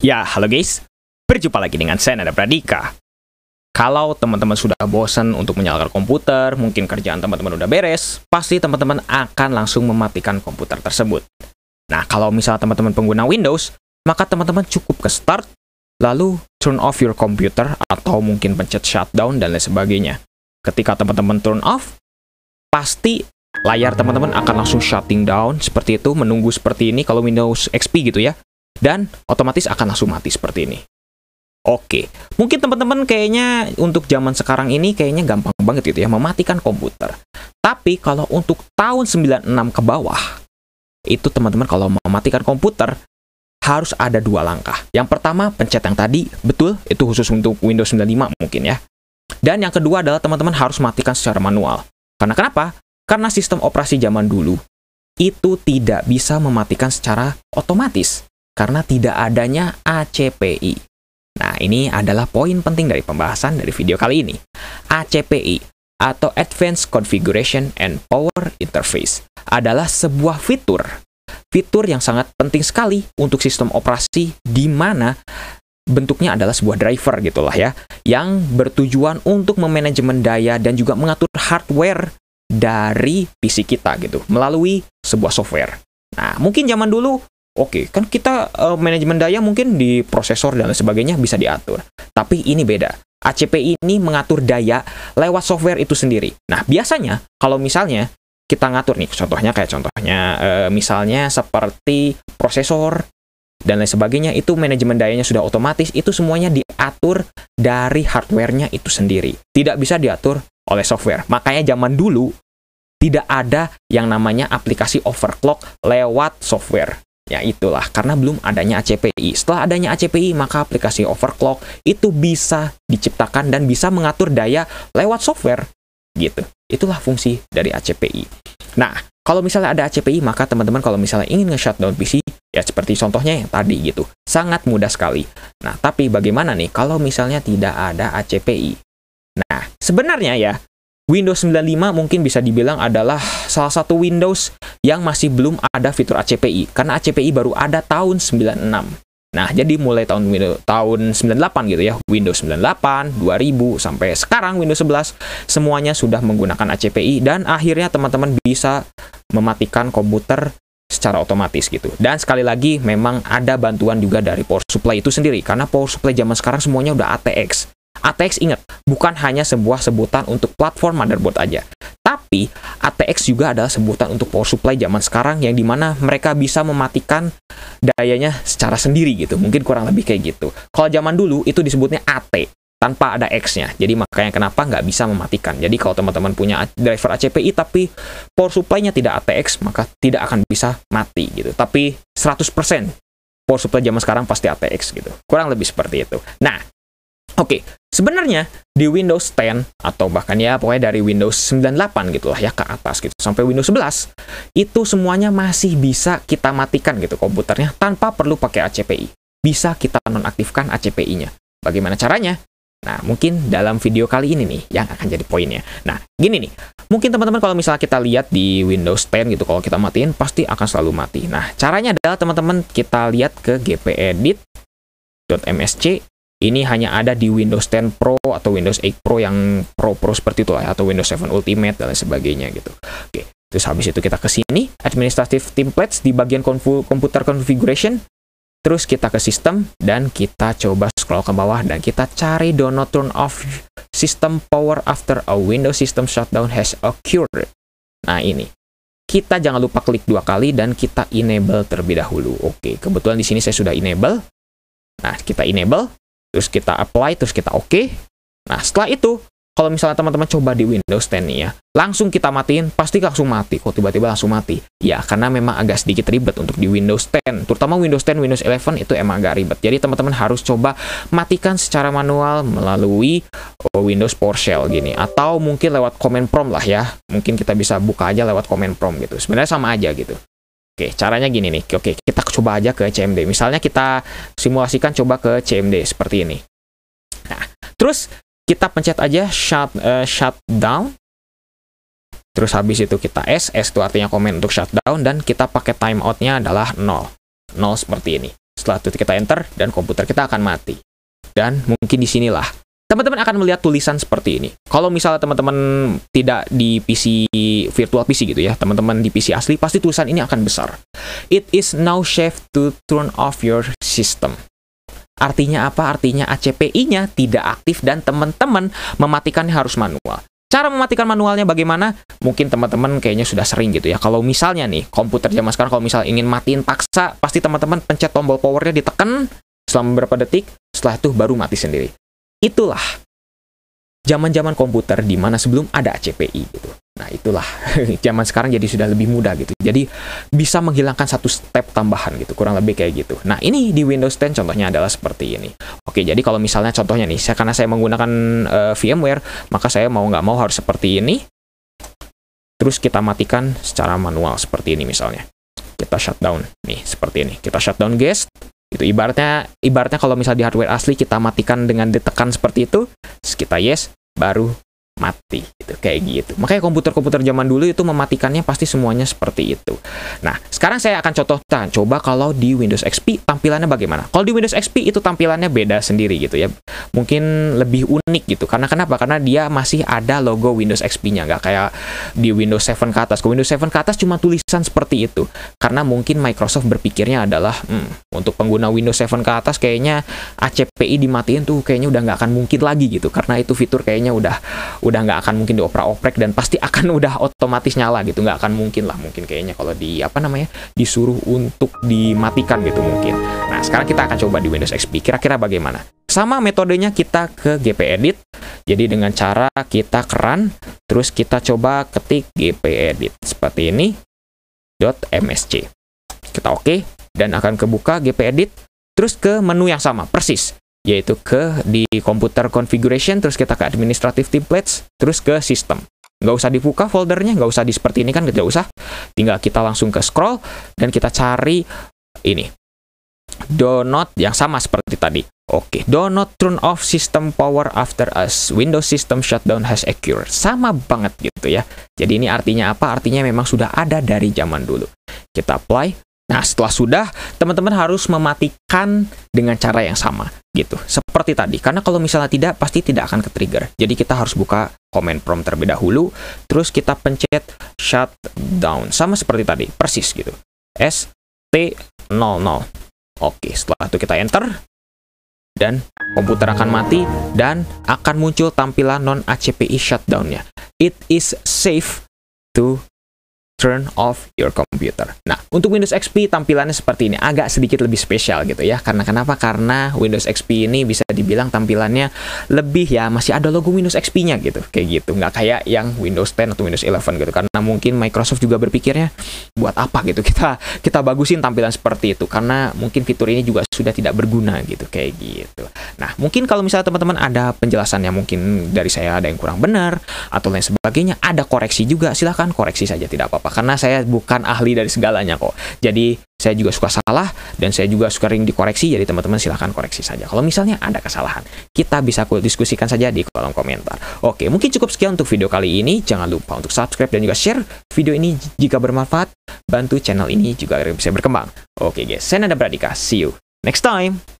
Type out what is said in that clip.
Ya, halo guys. Berjumpa lagi dengan saya Nada Pradika. Kalau teman-teman sudah bosan untuk menyalakan komputer, mungkin kerjaan teman-teman udah beres, pasti teman-teman akan langsung mematikan komputer tersebut. Nah, kalau misalnya teman-teman pengguna Windows, maka teman-teman cukup ke start, lalu turn off your computer atau mungkin pencet shutdown dan lain sebagainya. Ketika teman-teman turn off, pasti layar teman-teman akan langsung shutting down seperti itu, menunggu seperti ini kalau Windows XP gitu ya dan otomatis akan langsung mati seperti ini. Oke, mungkin teman-teman kayaknya untuk zaman sekarang ini kayaknya gampang banget gitu ya mematikan komputer. Tapi kalau untuk tahun 96 ke bawah, itu teman-teman kalau mematikan komputer harus ada dua langkah. Yang pertama pencet yang tadi, betul itu khusus untuk Windows 95 mungkin ya. Dan yang kedua adalah teman-teman harus matikan secara manual. Karena kenapa? Karena sistem operasi zaman dulu itu tidak bisa mematikan secara otomatis karena tidak adanya ACPI. Nah, ini adalah poin penting dari pembahasan dari video kali ini. ACPI atau Advanced Configuration and Power Interface adalah sebuah fitur fitur yang sangat penting sekali untuk sistem operasi di mana bentuknya adalah sebuah driver gitulah ya yang bertujuan untuk memanajemen daya dan juga mengatur hardware dari PC kita gitu melalui sebuah software. Nah, mungkin zaman dulu Oke, kan kita uh, manajemen daya mungkin di prosesor dan sebagainya bisa diatur. Tapi ini beda. ACP ini mengatur daya lewat software itu sendiri. Nah, biasanya kalau misalnya kita ngatur nih, contohnya kayak contohnya uh, misalnya seperti prosesor dan lain sebagainya itu manajemen dayanya sudah otomatis itu semuanya diatur dari hardwarenya itu sendiri tidak bisa diatur oleh software makanya zaman dulu tidak ada yang namanya aplikasi overclock lewat software Ya itulah karena belum adanya ACPI. Setelah adanya ACPI maka aplikasi overclock itu bisa diciptakan dan bisa mengatur daya lewat software gitu. Itulah fungsi dari ACPI. Nah, kalau misalnya ada ACPI maka teman-teman kalau misalnya ingin nge-shutdown PC ya seperti contohnya yang tadi gitu. Sangat mudah sekali. Nah, tapi bagaimana nih kalau misalnya tidak ada ACPI? Nah, sebenarnya ya Windows 95 mungkin bisa dibilang adalah salah satu Windows yang masih belum ada fitur ACPI karena ACPI baru ada tahun 96. Nah, jadi mulai tahun tahun 98 gitu ya, Windows 98, 2000 sampai sekarang Windows 11 semuanya sudah menggunakan ACPI dan akhirnya teman-teman bisa mematikan komputer secara otomatis gitu. Dan sekali lagi memang ada bantuan juga dari power supply itu sendiri karena power supply zaman sekarang semuanya udah ATX. ATX ingat, bukan hanya sebuah sebutan untuk platform motherboard aja. Tapi, ATX juga adalah sebutan untuk power supply zaman sekarang yang dimana mereka bisa mematikan dayanya secara sendiri gitu. Mungkin kurang lebih kayak gitu. Kalau zaman dulu, itu disebutnya AT tanpa ada X-nya. Jadi makanya kenapa nggak bisa mematikan. Jadi kalau teman-teman punya driver ACPI tapi power supply-nya tidak ATX, maka tidak akan bisa mati gitu. Tapi 100% power supply zaman sekarang pasti ATX gitu. Kurang lebih seperti itu. Nah, Oke, okay. sebenarnya di Windows 10 atau bahkan ya pokoknya dari Windows 98 gitu lah ya ke atas gitu sampai Windows 11 itu semuanya masih bisa kita matikan gitu komputernya tanpa perlu pakai ACPI. Bisa kita nonaktifkan ACPI-nya. Bagaimana caranya? Nah, mungkin dalam video kali ini nih yang akan jadi poinnya. Nah, gini nih. Mungkin teman-teman kalau misalnya kita lihat di Windows 10 gitu kalau kita matiin pasti akan selalu mati. Nah, caranya adalah teman-teman kita lihat ke gpedit.msc ini hanya ada di Windows 10 Pro atau Windows 8 Pro yang Pro Pro seperti itu atau Windows 7 Ultimate dan sebagainya gitu. Oke, terus habis itu kita ke sini administrative templates di bagian computer configuration. Terus kita ke sistem dan kita coba scroll ke bawah dan kita cari do not turn off system power after a Windows system shutdown has occurred. Nah ini kita jangan lupa klik dua kali dan kita enable terlebih dahulu. Oke, kebetulan di sini saya sudah enable. Nah, kita enable terus kita apply terus kita oke okay. nah setelah itu kalau misalnya teman-teman coba di Windows 10 nih ya, langsung kita matiin, pasti langsung mati kok tiba-tiba langsung mati. Ya, karena memang agak sedikit ribet untuk di Windows 10, terutama Windows 10, Windows 11 itu emang agak ribet. Jadi teman-teman harus coba matikan secara manual melalui oh, Windows PowerShell gini atau mungkin lewat command prompt lah ya. Mungkin kita bisa buka aja lewat command prompt gitu. Sebenarnya sama aja gitu. Oke, caranya gini nih. Oke, kita coba aja ke CMD. Misalnya kita simulasikan coba ke CMD seperti ini. Nah, terus kita pencet aja shut uh, eh, shutdown. Terus habis itu kita S, S itu artinya komen untuk shutdown dan kita pakai timeoutnya adalah 0. 0 seperti ini. Setelah itu kita enter dan komputer kita akan mati. Dan mungkin disinilah teman-teman akan melihat tulisan seperti ini. Kalau misalnya teman-teman tidak di PC virtual PC gitu ya, teman-teman di PC asli, pasti tulisan ini akan besar. It is now safe to turn off your system. Artinya apa? Artinya ACPI-nya tidak aktif dan teman-teman mematikannya harus manual. Cara mematikan manualnya bagaimana? Mungkin teman-teman kayaknya sudah sering gitu ya. Kalau misalnya nih, komputer zaman sekarang kalau misalnya ingin matiin paksa, pasti teman-teman pencet tombol powernya ditekan selama beberapa detik, setelah itu baru mati sendiri itulah zaman-zaman komputer di mana sebelum ada CPI gitu. Nah, itulah zaman sekarang jadi sudah lebih mudah gitu. Jadi bisa menghilangkan satu step tambahan gitu, kurang lebih kayak gitu. Nah, ini di Windows 10 contohnya adalah seperti ini. Oke, jadi kalau misalnya contohnya nih, saya karena saya menggunakan uh, VMware, maka saya mau nggak mau harus seperti ini. Terus kita matikan secara manual seperti ini misalnya. Kita shutdown nih, seperti ini. Kita shutdown guest, gitu ibaratnya ibaratnya kalau misalnya di hardware asli kita matikan dengan ditekan seperti itu kita yes baru mati gitu kayak gitu makanya komputer-komputer zaman dulu itu mematikannya pasti semuanya seperti itu nah sekarang saya akan contohkan coba kalau di Windows XP tampilannya bagaimana kalau di Windows XP itu tampilannya beda sendiri gitu ya mungkin lebih unik gitu karena kenapa karena dia masih ada logo Windows XP-nya nggak kayak di Windows 7 ke atas ke Windows 7 ke atas cuma tulisan seperti itu karena mungkin Microsoft berpikirnya adalah hmm, untuk pengguna Windows 7 ke atas kayaknya ACPI dimatiin tuh kayaknya udah nggak akan mungkin lagi gitu karena itu fitur kayaknya udah udah nggak akan mungkin dioprak-oprek dan pasti akan udah otomatis nyala gitu nggak akan mungkin lah mungkin kayaknya kalau di apa namanya disuruh untuk dimatikan gitu mungkin nah sekarang kita akan coba di Windows XP kira-kira bagaimana sama metodenya kita ke GP Edit jadi dengan cara kita keran terus kita coba ketik GP Edit seperti ini .msc kita oke okay, dan akan kebuka GP Edit terus ke menu yang sama persis yaitu ke di komputer configuration, terus kita ke administrative templates, terus ke system. Nggak usah dibuka foldernya, nggak usah di seperti ini kan, nggak usah. Tinggal kita langsung ke scroll, dan kita cari ini. Donut yang sama seperti tadi. Oke, okay. donut turn off system power after us Windows system shutdown has occurred. Sama banget gitu ya. Jadi ini artinya apa? Artinya memang sudah ada dari zaman dulu. Kita apply. Nah, setelah sudah, teman-teman harus mematikan dengan cara yang sama gitu. Seperti tadi, karena kalau misalnya tidak, pasti tidak akan ke trigger. Jadi kita harus buka command prompt terlebih dahulu, terus kita pencet shutdown. Sama seperti tadi, persis gitu. ST00. Oke, setelah itu kita enter, dan komputer akan mati, dan akan muncul tampilan non-ACPI shutdownnya. It is safe to turn off your computer. Nah, untuk Windows XP tampilannya seperti ini, agak sedikit lebih spesial gitu ya. Karena kenapa? Karena Windows XP ini bisa dibilang tampilannya lebih ya, masih ada logo Windows XP-nya gitu, kayak gitu. Nggak kayak yang Windows 10 atau Windows 11 gitu. Karena mungkin Microsoft juga berpikirnya buat apa gitu kita kita bagusin tampilan seperti itu karena mungkin fitur ini juga sudah tidak berguna gitu, kayak gitu. Nah, mungkin kalau misalnya teman-teman ada penjelasan yang mungkin dari saya ada yang kurang benar atau lain sebagainya, ada koreksi juga, silahkan koreksi saja tidak apa-apa. Karena saya bukan ahli dari segalanya kok. Jadi, saya juga suka salah dan saya juga suka ring dikoreksi, jadi teman-teman silahkan koreksi saja. Kalau misalnya ada kesalahan, kita bisa diskusikan saja di kolom komentar. Oke, mungkin cukup sekian untuk video kali ini. Jangan lupa untuk subscribe dan juga share video ini jika bermanfaat. Bantu channel ini juga agar bisa berkembang. Oke guys, saya Nanda Pradika. See you next time.